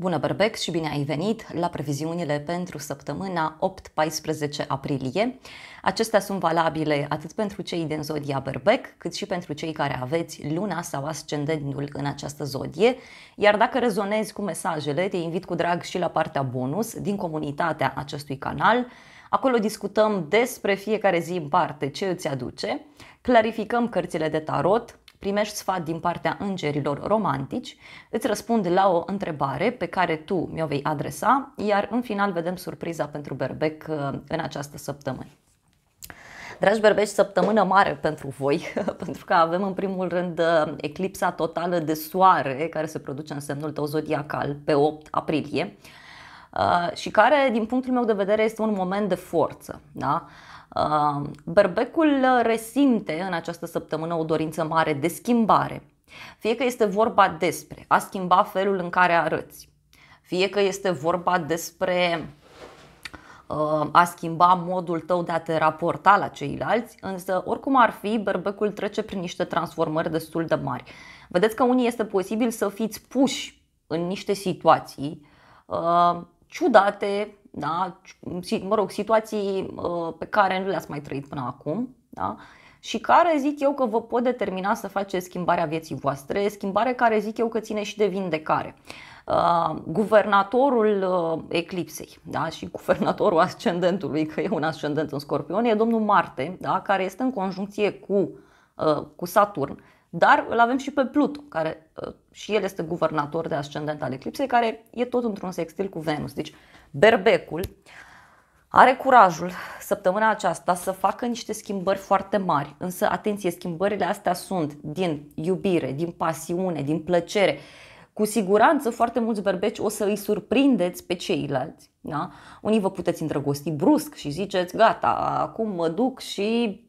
Bună, Berbec, și bine ai venit la previziunile pentru săptămâna 8-14 aprilie. Acestea sunt valabile atât pentru cei din zodia Berbec, cât și pentru cei care aveți luna sau ascendentul în această zodie. Iar dacă rezonezi cu mesajele, te invit cu drag și la partea bonus din comunitatea acestui canal. Acolo discutăm despre fiecare zi în parte ce îți aduce, clarificăm cărțile de tarot, primești sfat din partea îngerilor romantici, îți răspund la o întrebare pe care tu mi-o vei adresa, iar în final vedem surpriza pentru Berbec uh, în această săptămână. Dragi berbeci, săptămână mare pentru voi, pentru că avem în primul rând uh, eclipsa totală de soare care se produce în semnul tău zodiacal pe 8 aprilie uh, și care, din punctul meu de vedere, este un moment de forță. Da? Uh, berbecul uh, resimte în această săptămână o dorință mare de schimbare. Fie că este vorba despre a schimba felul în care arăți, fie că este vorba despre uh, a schimba modul tău de a te raporta la ceilalți, însă oricum ar fi, berbecul trece prin niște transformări destul de mari. Vedeți că unii este posibil să fiți puși în niște situații ciudate, da? mă rog, situații uh, pe care nu le-ați mai trăit până acum da? și care zic eu că vă pot determina să faceți schimbarea vieții voastre, schimbare care zic eu că ține și de vindecare. Uh, guvernatorul uh, eclipsei da? și guvernatorul ascendentului, că e un ascendent în scorpion, e domnul Marte, da? care este în conjuncție cu, cu Saturn dar îl avem și pe Pluto, care ă, și el este guvernator de ascendent al eclipsei, care e tot într-un sextil cu Venus. Deci, berbecul are curajul săptămâna aceasta să facă niște schimbări foarte mari. Însă, atenție, schimbările astea sunt din iubire, din pasiune, din plăcere. Cu siguranță foarte mulți berbeci o să îi surprindeți pe ceilalți. Da? Unii vă puteți îndrăgosti brusc și ziceți, gata, acum mă duc și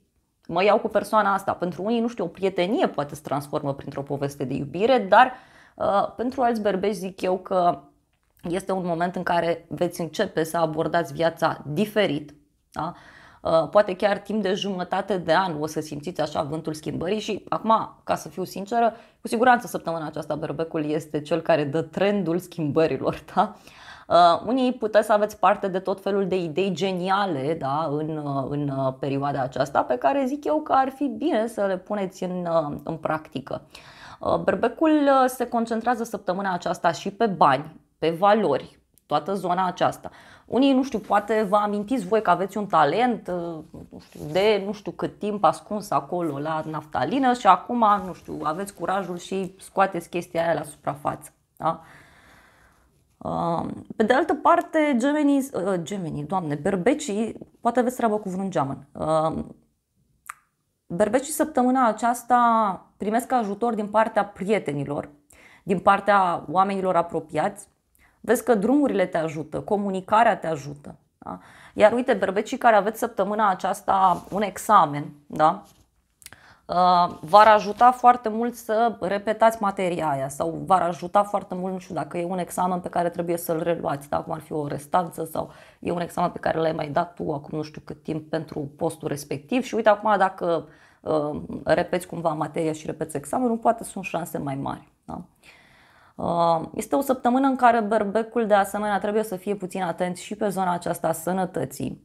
mă iau cu persoana asta. Pentru unii, nu știu, o prietenie poate se transformă printr-o poveste de iubire, dar uh, pentru alți berbeci zic eu că este un moment în care veți începe să abordați viața diferit. Da? Uh, poate chiar timp de jumătate de an o să simțiți așa vântul schimbării și acum, ca să fiu sinceră, cu siguranță săptămâna aceasta berbecul este cel care dă trendul schimbărilor. Da? Uh, Uh, unii puteți să aveți parte de tot felul de idei geniale da, în, uh, în uh, perioada aceasta, pe care zic eu că ar fi bine să le puneți în, în practică. Berbecul se concentrează săptămâna aceasta și pe bani, pe valori, toată zona aceasta. Unii, nu știu, poate vă amintiți voi că aveți un talent nu știu, de nu știu cât timp ascuns acolo la naftalină și acum, nu știu, aveți curajul și scoateți chestia aia la suprafață. Da? Uh, Um, pe de altă parte, gemenii, uh, gemenii, doamne, berbecii, poate aveți treabă cu vreun geamăn. Um, berbecii săptămâna aceasta primesc ajutor din partea prietenilor, din partea oamenilor apropiați. Vezi că drumurile te ajută, comunicarea te ajută. Da? Iar uite, berbecii care aveți săptămâna aceasta un examen, da? Uh, v-ar ajuta foarte mult să repetați materia aia sau v-ar ajuta foarte mult, nu știu, dacă e un examen pe care trebuie să-l reluați, dacă ar fi o restanță sau e un examen pe care l-ai mai dat tu acum nu știu cât timp pentru postul respectiv și uite acum dacă uh, repeți cumva materia și repeți examenul, poate sunt șanse mai mari. Da? Uh, este o săptămână în care berbecul de asemenea trebuie să fie puțin atent și pe zona aceasta a sănătății.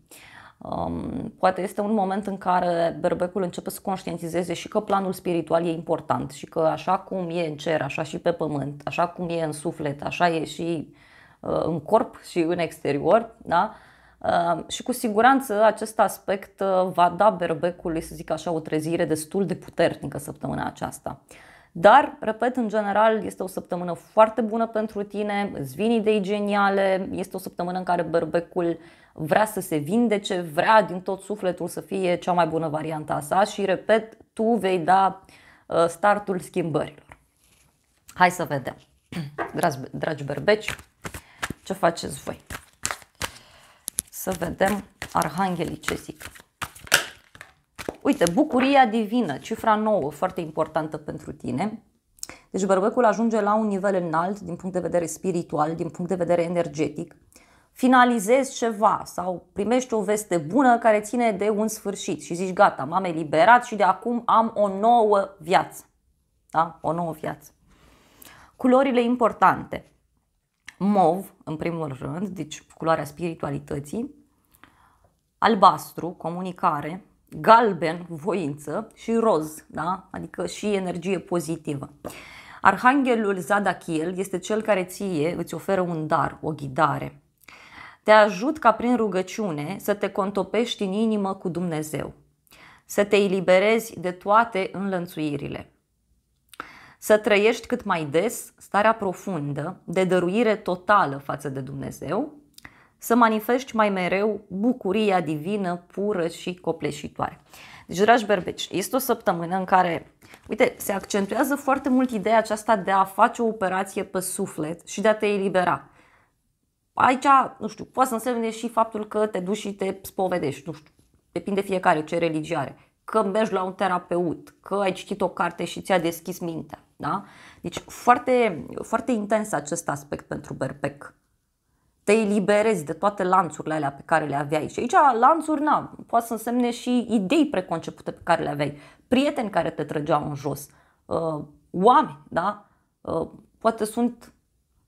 Um, poate este un moment în care berbecul începe să conștientizeze și că planul spiritual e important și că așa cum e în cer, așa și pe pământ, așa cum e în suflet, așa e și uh, în corp și în exterior, da? Uh, și cu siguranță acest aspect uh, va da berbecului, să zic așa, o trezire destul de puternică săptămâna aceasta. Dar, repet, în general este o săptămână foarte bună pentru tine, îți vin idei geniale, este o săptămână în care berbecul vrea să se vindece, vrea din tot sufletul să fie cea mai bună variantă a sa și, repet, tu vei da uh, startul schimbărilor. Hai să vedem, dragi, dragi berbeci, ce faceți voi. Să vedem arhanghelii ce zic. Uite, bucuria divină, cifra nouă, foarte importantă pentru tine. Deci bărbecul ajunge la un nivel înalt din punct de vedere spiritual, din punct de vedere energetic. Finalizezi ceva sau primești o veste bună care ține de un sfârșit și zici gata, m-am eliberat și de acum am o nouă viață. Da? O nouă viață. Culorile importante. Mov, în primul rând, deci culoarea spiritualității. Albastru, comunicare, galben, voință, și roz, da? adică și energie pozitivă. Arhanghelul Zadachiel este cel care ție îți oferă un dar, o ghidare. Te ajut ca prin rugăciune să te contopești în inimă cu Dumnezeu, să te eliberezi de toate înlănțuirile, să trăiești cât mai des starea profundă de dăruire totală față de Dumnezeu să manifesti mai mereu bucuria divină, pură și copleșitoare. Deci, dragi berbeci, este o săptămână în care, uite, se accentuează foarte mult ideea aceasta de a face o operație pe suflet și de a te elibera. Aici, nu știu, poate să însemne și faptul că te duci și te spovedești, nu știu, depinde fiecare ce religie are, că mergi la un terapeut, că ai citit o carte și ți-a deschis mintea. Da? Deci foarte, foarte intens acest aspect pentru berbec te eliberezi de toate lanțurile alea pe care le aveai. Și aici lanțuri, na, poate să însemne și idei preconcepute pe care le aveai, prieteni care te trăgeau în jos, uh, oameni, da? Uh, poate sunt,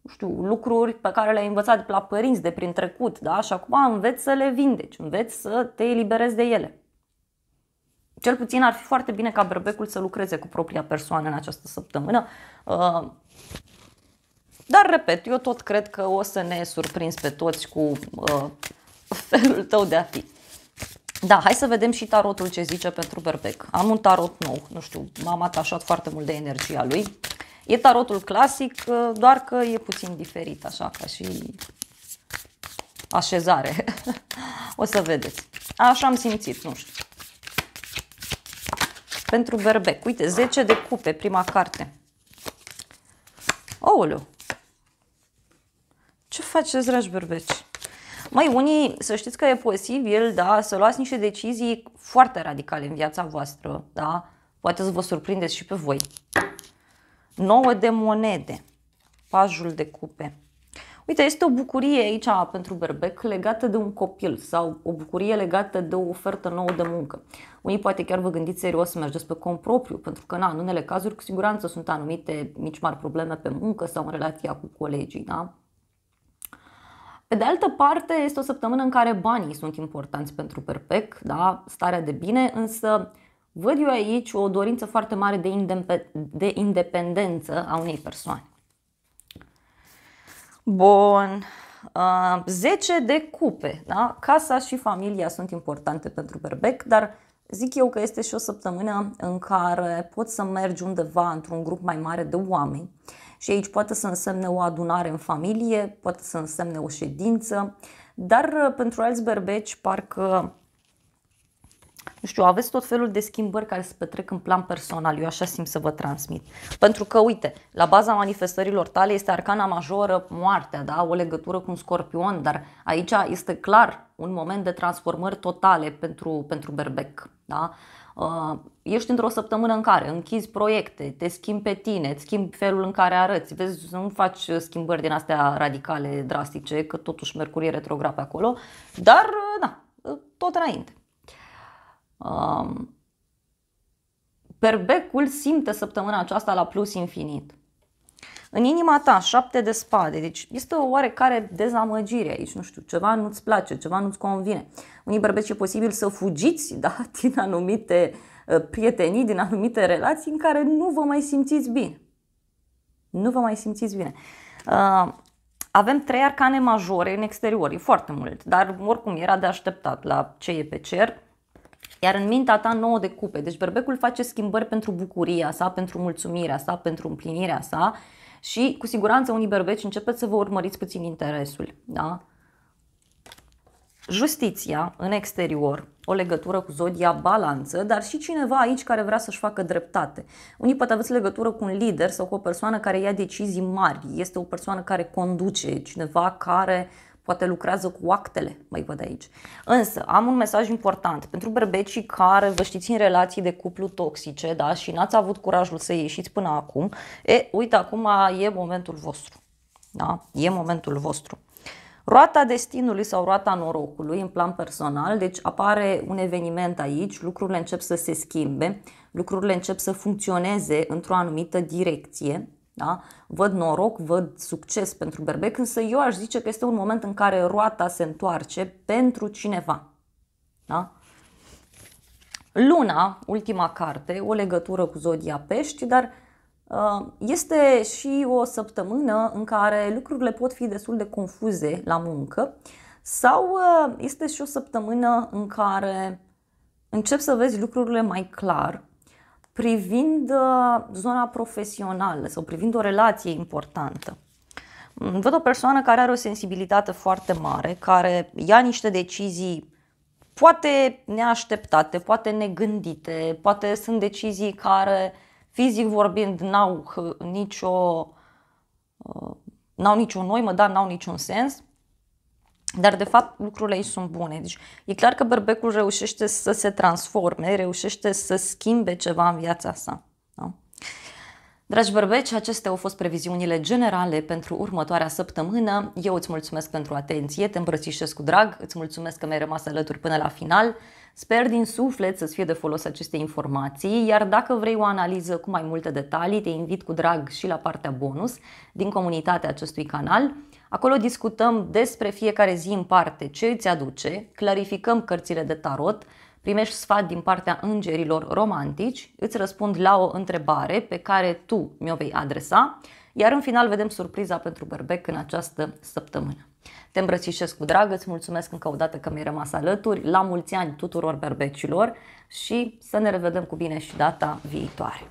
nu știu, lucruri pe care le-ai învățat de la părinți, de prin trecut, da? Și acum înveți să le vindeci, înveți să te eliberezi de ele. Cel puțin ar fi foarte bine ca berbecul să lucreze cu propria persoană în această săptămână uh, dar, repet, eu tot cred că o să ne surprinzi pe toți cu uh, felul tău de a fi. Da, hai să vedem și tarotul ce zice pentru Berbec. Am un tarot nou, nu știu, m-am atașat foarte mult de energia lui. E tarotul clasic, uh, doar că e puțin diferit, așa, ca și așezare. o să vedeți. Așa am simțit, nu știu. Pentru Berbec, uite, 10 de cupe, prima carte. Ouleu, ce faceți, dragi berbeci? Mai unii, să știți că e posibil, da, să luați niște decizii foarte radicale în viața voastră, da? Poate să vă surprindeți și pe voi. 9 de monede, pajul de cupe. Uite, este o bucurie aici pentru berbec legată de un copil sau o bucurie legată de o ofertă nouă de muncă. Unii poate chiar vă gândiți serios să mergeți pe cont propriu, pentru că na, în unele cazuri cu siguranță sunt anumite mici mari probleme pe muncă sau în relația cu colegii. Da? Pe de altă parte, este o săptămână în care banii sunt importanți pentru Perpec, da? starea de bine, însă văd eu aici o dorință foarte mare de, indep- de independență a unei persoane. Bun. 10 uh, de cupe. Da? Casa și familia sunt importante pentru Perpec, dar zic eu că este și o săptămână în care poți să mergi undeva într-un grup mai mare de oameni și aici poate să însemne o adunare în familie, poate să însemne o ședință, dar uh, pentru alți berbeci parcă nu știu, aveți tot felul de schimbări care se petrec în plan personal, eu așa simt să vă transmit. Pentru că, uite, la baza manifestărilor tale este arcana majoră moartea, da? o legătură cu un scorpion, dar aici este clar un moment de transformări totale pentru, pentru berbec. Da? Uh, ești într-o săptămână în care închizi proiecte, te schimbi pe tine, îți schimbi felul în care arăți, vezi, nu faci schimbări din astea radicale, drastice, că totuși Mercurie retrograd pe acolo, dar da, tot înainte. Um, Perbecul simte săptămâna aceasta la plus infinit. În inima ta, șapte de spade. Deci este o oarecare dezamăgire aici, nu știu, ceva nu-ți place, ceva nu-ți convine. Unii bărbeți e posibil să fugiți da, din anumite uh, prietenii, din anumite relații în care nu vă mai simțiți bine. Nu vă mai simțiți bine. Uh, avem trei arcane majore în exterior, e foarte mult, dar oricum era de așteptat la ce e pe cer. Iar în mintea ta nouă de cupe, deci berbecul face schimbări pentru bucuria sa, pentru mulțumirea sa, pentru împlinirea sa și cu siguranță unii berbeci începeți să vă urmăriți puțin interesul. Da? Justiția în exterior, o legătură cu zodia balanță, dar și cineva aici care vrea să-și facă dreptate. Unii poate aveți legătură cu un lider sau cu o persoană care ia decizii mari, este o persoană care conduce, cineva care poate lucrează cu actele, mai văd aici. Însă, am un mesaj important pentru berbecii care vă știți în relații de cuplu toxice da? și n-ați avut curajul să ieșiți până acum. E, uite, acum e momentul vostru. Da? E momentul vostru. Roata destinului sau roata norocului în plan personal, deci apare un eveniment aici, lucrurile încep să se schimbe, lucrurile încep să funcționeze într-o anumită direcție, da? Văd noroc, văd succes pentru berbec, însă eu aș zice că este un moment în care roata se întoarce pentru cineva. Da? Luna, ultima carte, o legătură cu zodia pești, dar uh, este și o săptămână în care lucrurile pot fi destul de confuze la muncă sau uh, este și o săptămână în care încep să vezi lucrurile mai clar privind uh, zona profesională sau privind o relație importantă. Mm, văd o persoană care are o sensibilitate foarte mare, care ia niște decizii poate neașteptate, poate negândite, poate sunt decizii care, fizic vorbind, n-au nicio, uh, n-au nicio noimă, dar n-au niciun sens, dar, de fapt, lucrurile aici sunt bune. Deci, e clar că berbecul reușește să se transforme, reușește să schimbe ceva în viața sa. Da? Dragi bărbeci, acestea au fost previziunile generale pentru următoarea săptămână. Eu îți mulțumesc pentru atenție, te îmbrățișez cu drag, îți mulțumesc că mi-ai rămas alături până la final. Sper din suflet să-ți fie de folos aceste informații, iar dacă vrei o analiză cu mai multe detalii, te invit cu drag și la partea bonus din comunitatea acestui canal. Acolo discutăm despre fiecare zi în parte ce îți aduce, clarificăm cărțile de tarot, primești sfat din partea îngerilor romantici, îți răspund la o întrebare pe care tu mi-o vei adresa, iar în final vedem surpriza pentru berbec în această săptămână. Te îmbrățișez cu drag, îți mulțumesc încă o dată că mi-ai rămas alături, la mulți ani tuturor berbecilor și să ne revedem cu bine și data viitoare.